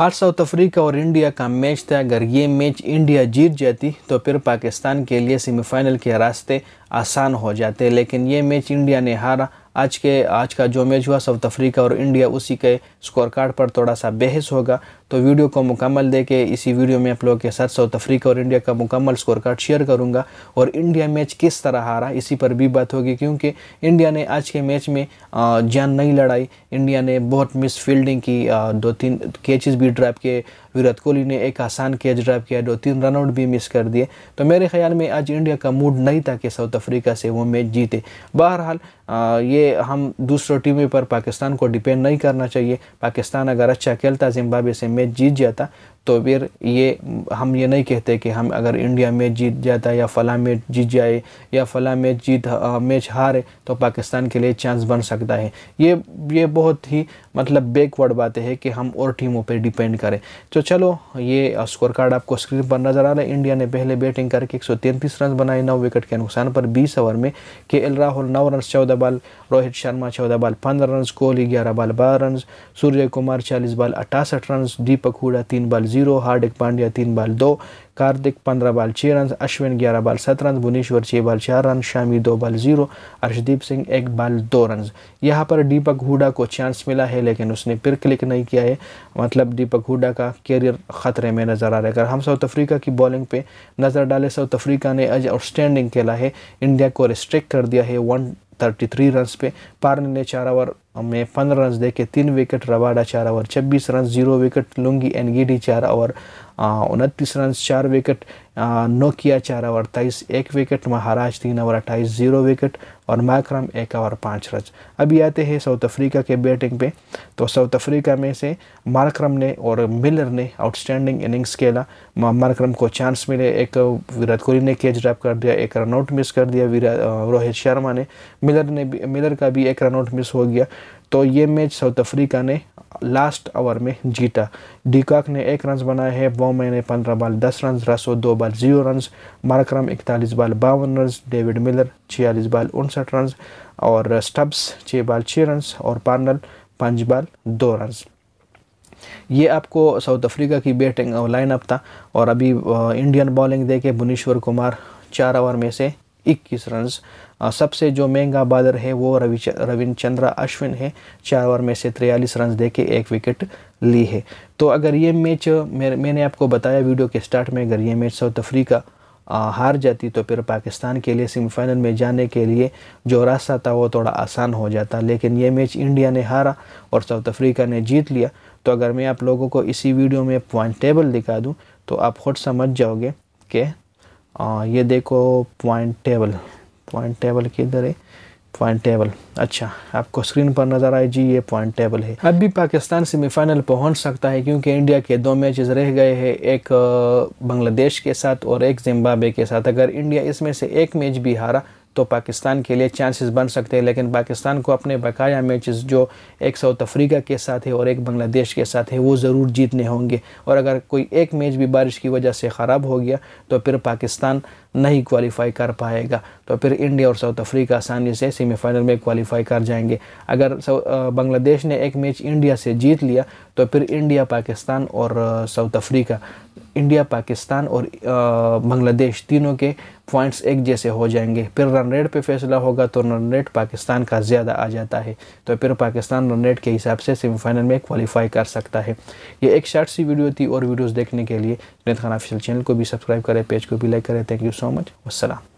आज South Africa और India का मैच था अगर ये मैच इंडिया जीत जाती तो फिर पाकिस्तान के लिए सेमीफाइनल के रास्ते आसान हो जाते लेकिन ये मैच इंडिया ने हारा आज के आज का जो मैच हुआ साउथ अफ्रीका और इंडिया उसी के स्कोर कार्ड पर थोड़ा सा बहस होगा तो वीडियो को मुकम्मल दे के इसी वीडियो में आप लोगों के साथ साउथ अफ्रीका और इंडिया का मुकम्मल स्कोर कार्ड शेयर करूंगा और इंडिया मैच किस तरह हारा इसी पर भी बात होगी क्योंकि इंडिया ने आज के मैच में जान नहीं लड़ाई इंडिया ने बहुत मिस फील्डिंग की दो तीन कैचेज भी ड्राइव के विराट कोहली ने एक आसान कैच ड्राइव किया दो तीन रनआउट भी मिस कर दिए तो मेरे ख्याल में आज इंडिया का मूड नहीं था कि साउथ अफ्रीका से वो मैच जीते बहरहाल ये हम दूसरों टीमों पर पाकिस्तान को डिपेंड नहीं करना चाहिए पाकिस्तान अगर अच्छा खेलता जिम्बाबे से मैच जीत जाता तो फिर ये हम ये नहीं कहते कि हम अगर इंडिया मैच जीत जाता है या फला मैच जीत जाए या फला मैच जीत मैच हारे तो पाकिस्तान के लिए चांस बन सकता है ये ये बहुत ही मतलब बैकवर्ड बातें है कि हम और टीमों पर डिपेंड करें तो चलो ये स्कोर कार्ड आपको स्क्रीन पर नज़र आ रहा है इंडिया ने पहले बैटिंग करके एक रन बनाए नौ विकेट के नुकसान पर बीस ओवर में के एल राहुल नौ रन चौदह बॉल रोहित शर्मा चौदह बॉल पंद्रह रन कोहली ग्यारह बॉल बारह रन सूर्य कुमार चालीस बॉल अट्ठासठ रन दीपक हुडा तीन बॉल जीरो हार्दिक पांड्या तीन बाल दो कार्तिक पंद्रह बाल छः रन अश्विन ग्यारह बाल सत रन भुवनेश्वर छः बाल चार रन शामी दो बाल जीरो अर्शदीप सिंह एक बाल दो रन यहाँ पर दीपक हुडा को चांस मिला है लेकिन उसने फिर क्लिक नहीं किया है मतलब दीपक हुडा का करियर ख़तरे में नज़र आ रहा है अगर हम साउथ अफ्रीका की बॉलिंग पे नज़र डालें साउथ अफ्रीका ने आज आउटस्टैंडिंग खेला है इंडिया को रिस्ट्रिक्ट कर दिया है वन थर्टी थ्री रन पे पार्न ने चार ओवर में पंद्रह रन देके तीन विकेट रबाडा चार ओवर छब्बीस run zero wicket Lungi Ngidi चार ओवर उनतीस रन चार विकेट नोकिया चार ओवर तेईस एक विकेट महाराज तीन ओवर अट्ठाईस जीरो विकेट और माक्रम एक ओवर पाँच रन अभी आते हैं साउथ अफ्रीका के बैटिंग पे तो साउथ अफ्रीका में से मार्क्रम ने और मिलर ने आउटस्टैंडिंग इनिंग्स खेला मार्क्रम को चांस मिले एक विराट कोहली ने कैच ड्रॉप कर दिया एक रनआउट मिस कर दिया रोहित शर्मा ने मिलर ने भी मिलर का भी एक रन आउट मिस हो गया तो ये मैच साउथ अफ्रीका ने लास्ट ओवर में जीता डीकॉक ने एक रन बनाए हैं बॉम्बे ने पंद्रह बॉल दस रन रसो दो बॉल जीरो रन मारक्रम इकतालीस बॉल बावन रन डेविड मिलर छियालीस बॉल उनसठ रन और स्टब्स छः बॉल छः रन और पार्नल पाँच बॉल दो रन ये आपको साउथ अफ्रीका की बैटिंग लाइनअप था और अभी इंडियन बॉलिंग देखे भुवनेश्वर कुमार चार ओवर में से इक्कीस रन सबसे जो महंगा बॉलर है वो रवि चंद्रा अश्विन है चार ओवर में से तिरयालीस रन देके एक विकेट ली है तो अगर ये मैच मेरे मैंने आपको बताया वीडियो के स्टार्ट में अगर ये मैच साउथ अफ्रीका हार जाती तो फिर पाकिस्तान के लिए सेमीफाइनल में जाने के लिए जो रास्ता था वो थोड़ा आसान हो जाता लेकिन ये मैच इंडिया ने हारा और साउथ अफ्रीका ने जीत लिया तो अगर मैं आप लोगों को इसी वीडियो में पॉइंट टेबल दिखा दूँ तो आप खुद समझ जाओगे कि आ, ये देखो पॉइंट टेबल पॉइंट टेबल किधर है पॉइंट टेबल अच्छा आपको स्क्रीन पर नज़र आए जी ये पॉइंट टेबल है अब भी पाकिस्तान सेमीफाइनल पहुंच सकता है क्योंकि इंडिया के दो मैचेस रह गए हैं एक बांग्लादेश के साथ और एक जिम्बाब्वे के साथ अगर इंडिया इसमें से एक मैच भी हारा तो पाकिस्तान के लिए चांसेस बन सकते हैं लेकिन पाकिस्तान को अपने बकाया मैचेस जो एक साउथ अफ्रीका के साथ है और एक बांग्लादेश के साथ है वो ज़रूर जीतने होंगे और अगर कोई एक मैच भी बारिश की वजह से ख़राब हो गया तो फिर पाकिस्तान नहीं क्वालिफाई कर पाएगा तो फिर इंडिया और साउथ अफ्रीका आसानी से सेमीफाइनल में क्वालिफाई कर जाएंगे अगर बांग्लादेश ने एक मैच इंडिया से जीत लिया तो फिर इंडिया पाकिस्तान और साउथ अफ्रीका इंडिया पाकिस्तान और बांग्लादेश तीनों के पॉइंट्स एक जैसे हो जाएंगे फिर रन रेट पे फैसला होगा तो रन रेट पाकिस्तान का ज़्यादा आ जाता है तो फिर पाकिस्तान रन रेट के हिसाब से सेमीफाइनल में क्वालिफाई कर सकता है ये एक शॉर्ट सी वीडियो थी और वीडियोस देखने के लिए नैत खान ऑफिशियल चैनल को भी सब्सक्राइब करें पेज को भी लाइक करें thank you so so much والسلام